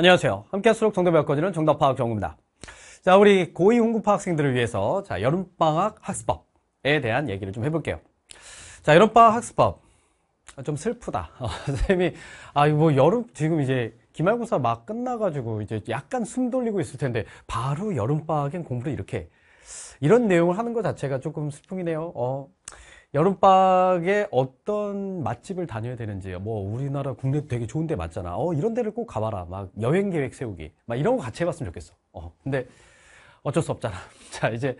안녕하세요. 함께 할수록 정답 메꿔지는 정답 파악 정우입니다. 자, 우리 고위 홍구파 학생들을 위해서 자, 여름방학 학습법에 대한 얘기를 좀 해볼게요. 자, 여름방학 학습법. 아, 좀 슬프다. 어, 선생님이, 아, 뭐, 여름, 지금 이제 기말고사 막 끝나가지고 이제 약간 숨 돌리고 있을 텐데, 바로 여름방학엔 공부를 이렇게. 이런 내용을 하는 것 자체가 조금 슬픔이네요. 어, 여름방학에 어떤 맛집을 다녀야 되는지 뭐 우리나라 국내 되게 좋은 데맞잖아어 이런 데를 꼭 가봐라 막 여행 계획 세우기 막 이런 거 같이 해봤으면 좋겠어 어 근데 어쩔 수 없잖아 자 이제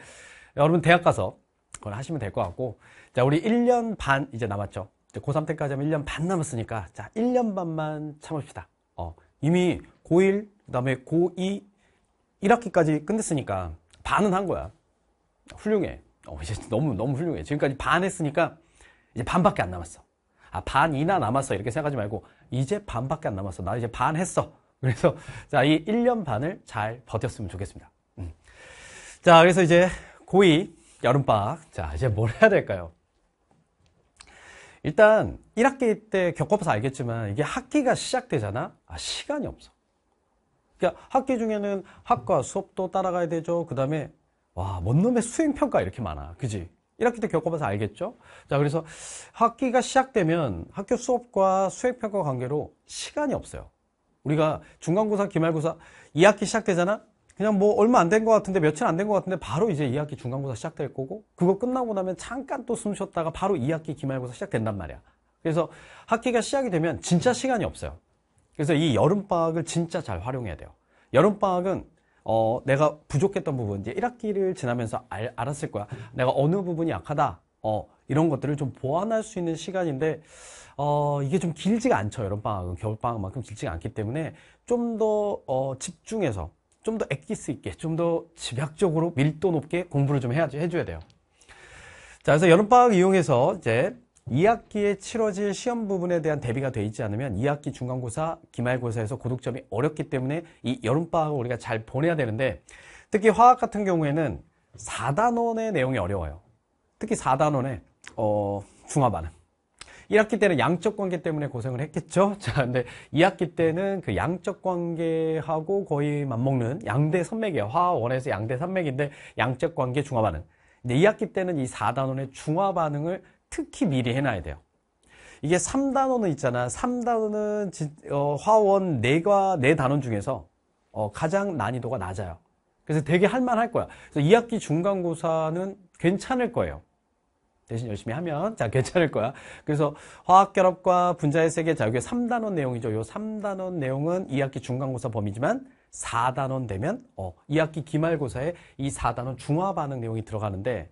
여러분 대학 가서 그걸 하시면 될 것 같고 자 우리 1년 반 이제 남았죠 이제 고3 때까지 하면 1년 반 남았으니까 자 1년 반만 참읍시다 어 이미 고1 그 다음에 고2 1학기까지 끝냈으니까 반은 한 거야 훌륭해 어, 이제 너무, 너무 훌륭해. 지금까지 반 했으니까 이제 반밖에 안 남았어. 아, 반이나 남았어. 이렇게 생각하지 말고, 이제 반밖에 안 남았어. 나 이제 반 했어. 그래서, 자, 이 1년 반을 잘 버텼으면 좋겠습니다. 음. 자, 그래서 이제 고2 여름방학. 자, 이제 뭘 해야 될까요? 일단 1학기 때 겪어봐서 알겠지만 이게 학기가 시작되잖아? 아, 시간이 없어. 그러니까 학기 중에는 학과 수업도 따라가야 되죠. 그 다음에 와, 뭔 놈의 수행평가 이렇게 많아. 그지? 1학기 때 겪어봐서 알겠죠? 자, 그래서 학기가 시작되면 학교 수업과 수행평가 관계로 시간이 없어요. 우리가 중간고사, 기말고사 2학기 시작되잖아? 그냥 뭐 얼마 안 된 것 같은데 며칠 안 된 것 같은데 바로 이제 2학기 중간고사 시작될 거고 그거 끝나고 나면 잠깐 또 숨 쉬었다가 바로 2학기 기말고사 시작된단 말이야. 그래서 학기가 시작이 되면 진짜 시간이 없어요. 그래서 이 여름방학을 진짜 잘 활용해야 돼요. 여름방학은 어, 내가 부족했던 부분, 이제 1학기를 지나면서 알, 알았을 거야. 내가 어느 부분이 약하다. 어, 이런 것들을 좀 보완할 수 있는 시간인데, 어, 이게 좀 길지가 않죠. 여름방학은. 겨울방학만큼 길지가 않기 때문에 좀 더, 어, 집중해서, 좀 더 액기스 있게, 좀 더 집약적으로 밀도 높게 공부를 좀 해야지, 해줘야 돼요. 자, 그래서 여름방학 이용해서 이제 2학기에 치러질 시험 부분에 대한 대비가 돼 있지 않으면 2학기 중간고사, 기말고사에서 고득점이 어렵기 때문에 이 여름방학을 우리가 잘 보내야 되는데 특히 화학 같은 경우에는 4단원의 내용이 어려워요. 특히 4단원의 어, 중화 반응. 1학기 때는 양적 관계 때문에 고생을 했겠죠. 자, 근데 2학기 때는 그 양적 관계하고 거의 맞먹는 양대 산맥이에요. 화원에서 양대 산맥인데 양적 관계 중화 반응. 근데 2학기 때는 이 4단원의 중화 반응을 특히 미리 해놔야 돼요. 이게 3단원은 있잖아. 3단원은 어, 화원 4과 4단원 중에서 어, 가장 난이도가 낮아요. 그래서 되게 할만할 거야. 그래서 2학기 중간고사는 괜찮을 거예요. 대신 열심히 하면 자 괜찮을 거야. 그래서 화학결합과 분자의 세계 자 이게 3단원 내용이죠. 요 3단원 내용은 2학기 중간고사 범위지만 4단원 되면 어 2학기 기말고사에 이 4단원 중화 반응 내용이 들어가는데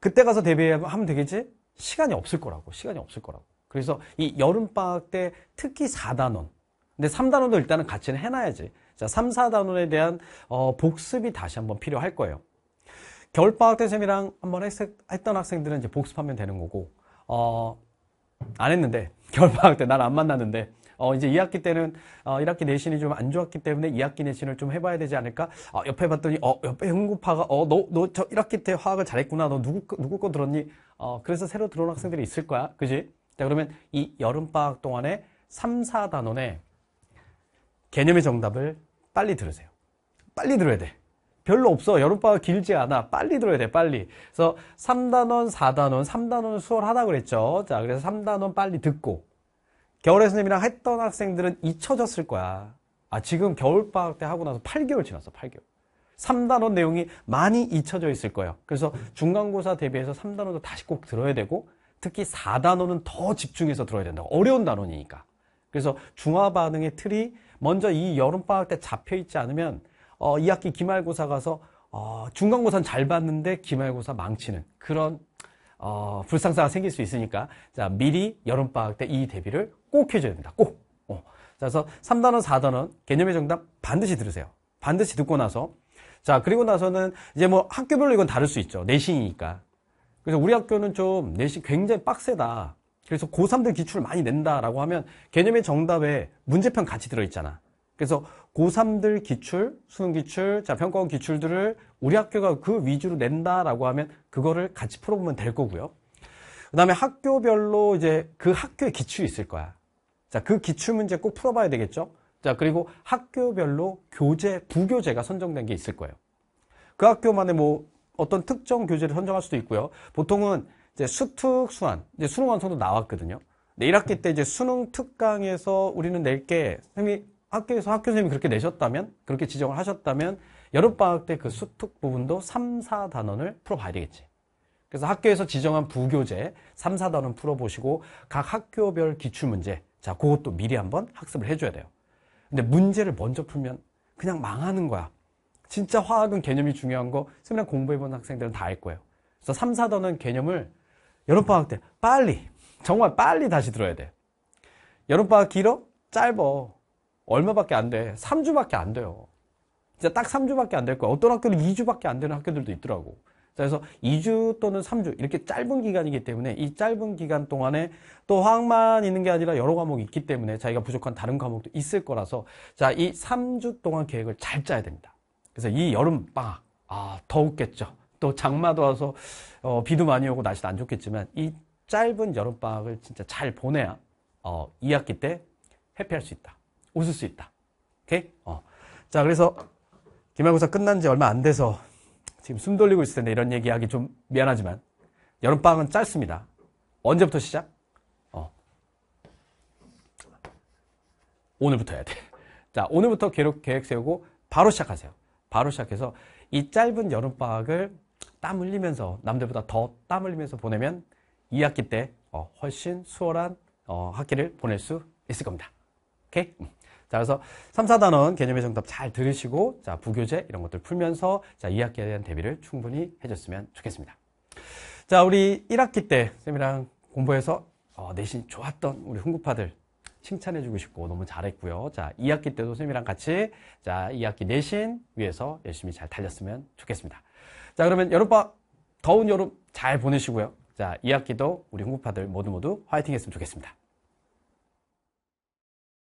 그때 가서 대비하면 되겠지? 시간이 없을 거라고. 시간이 없을 거라고. 그래서 이 여름방학 때 특히 4단원. 근데 3단원도 일단은 같이는 해놔야지. 자, 3, 4단원에 대한 어, 복습이 다시 한번 필요할 거예요. 겨울방학 때 쌤이랑 한번 했던 학생들은 이제 복습하면 되는 거고, 어, 안 했는데, 겨울방학 때난안 만났는데, 어, 이제 2학기 때는 어, 1학기 내신이 좀 안 좋았기 때문에 2학기 내신을 좀 해봐야 되지 않을까? 어, 옆에 봤더니 어, 옆에 흥구파가 어, 너, 너 저 1학기 때 화학을 잘했구나. 너 누구 누구 거 들었니? 어, 그래서 새로 들어온 학생들이 있을 거야. 그지? 자, 그러면 이 여름 방학 동안에 3, 4단원의 개념의 정답을 빨리 들으세요. 빨리 들어야 돼. 별로 없어. 여름방학 길지 않아. 빨리 들어야 돼, 빨리. 그래서 3단원, 4단원, 3단원은 수월하다고 그랬죠. 자, 그래서 3단원 빨리 듣고, 겨울의 선생님이랑 했던 학생들은 잊혀졌을 거야. 아, 지금 겨울방학 때 하고 나서 8개월 지났어, 8개월. 3단원 내용이 많이 잊혀져 있을 거예요. 그래서 중간고사 대비해서 3단원도 다시 꼭 들어야 되고, 특히 4단원은 더 집중해서 들어야 된다. 고 어려운 단원이니까. 그래서 중화 반응의 틀이 먼저 이 여름방학 때 잡혀 있지 않으면, 어, 이 학기 기말고사 가서, 어, 중간고사는 잘 봤는데 기말고사 망치는 그런, 어, 불상사가 생길 수 있으니까, 자, 미리 여름방학 때 이 대비를 꼭 해줘야 됩니다. 꼭. 어. 그래서 3단원, 4단원 개념의 정답 반드시 들으세요. 반드시 듣고 나서 자 그리고 나서는 이제 뭐 학교별로 이건 다를 수 있죠. 내신이니까. 그래서 우리 학교는 좀 내신 굉장히 빡세다. 그래서 고3들 기출을 많이 낸다라고 하면 개념의 정답에 문제편 같이 들어있잖아. 그래서 고3들 기출, 수능 기출, 자, 평가원 기출들을 우리 학교가 그 위주로 낸다라고 하면 그거를 같이 풀어보면 될 거고요. 그 다음에 학교별로 이제 그 학교의 기출이 있을 거야. 자, 그 기출문제 꼭 풀어봐야 되겠죠? 자, 그리고 학교별로 교재, 부교재가 선정된 게 있을 거예요. 그학교만의뭐 어떤 특정 교재를 선정할 수도 있고요. 보통은 이제 수특, 수한, 이제 수능 완성도 나왔거든요. 근 1학기 때 이제 수능 특강에서 우리는 낼게선생님 학교에서 학교 선생님이 그렇게 내셨다면, 그렇게 지정을 하셨다면 여름방학 때 그 수특 부분도 3, 4단원을 풀어봐야 되겠지. 그래서 학교에서 지정한 부교재 3, 4단원 풀어보시고 각 학교별 기출문제 자, 그것도 미리 한번 학습을 해줘야 돼요. 근데 문제를 먼저 풀면 그냥 망하는 거야. 진짜 화학은 개념이 중요한 거 세미나 공부해본 학생들은 다 알 거예요. 그래서 3, 4단원 개념을 여름방학 때 빨리, 정말 빨리 다시 들어야 돼. 여름방학 길어? 짧어. 얼마밖에 안 돼. 3주밖에 안 돼요. 진짜 딱 3주밖에 안 될 거야. 어떤 학교는 2주밖에 안 되는 학교들도 있더라고. 그래서 2주 또는 3주 이렇게 짧은 기간이기 때문에 이 짧은 기간 동안에 또 화학만 있는 게 아니라 여러 과목이 있기 때문에 자기가 부족한 다른 과목도 있을 거라서 자, 이 3주 동안 계획을 잘 짜야 됩니다. 그래서 이 여름 방학 아, 아, 더웠겠죠. 또 장마도 와서 어, 비도 많이 오고 날씨도 안 좋겠지만 이 짧은 여름 방학을 진짜 잘 보내야 어, 2학기 때 해피할 수 있다. 웃을 수 있다. 오케이? 어. 자, 그래서 기말고사 끝난 지 얼마 안 돼서 지금 숨 돌리고 있을 텐데 이런 얘기하기 좀 미안하지만 여름방학은 짧습니다. 언제부터 시작? 어. 오늘부터 해야 돼. 자, 오늘부터 계획, 계획 세우고 바로 시작하세요. 바로 시작해서 이 짧은 여름방학을 땀 흘리면서 남들보다 더 땀 흘리면서 보내면 2학기 때 어, 훨씬 수월한 어, 학기를 보낼 수 있을 겁니다. 오케이? 음. 자, 그래서 3, 4단원 개념의 정답 잘 들으시고, 자, 부교재 이런 것들 풀면서, 자, 2학기에 대한 대비를 충분히 해줬으면 좋겠습니다. 자, 우리 1학기 때 쌤이랑 공부해서, 어, 내신 좋았던 우리 흥구파들 칭찬해주고 싶고, 너무 잘했고요. 자, 2학기 때도 쌤이랑 같이, 자, 2학기 내신 위해서 열심히 잘 달렸으면 좋겠습니다. 자, 그러면 여름방 더운 여름 잘 보내시고요. 자, 2학기도 우리 흥구파들 모두 모두 화이팅 했으면 좋겠습니다.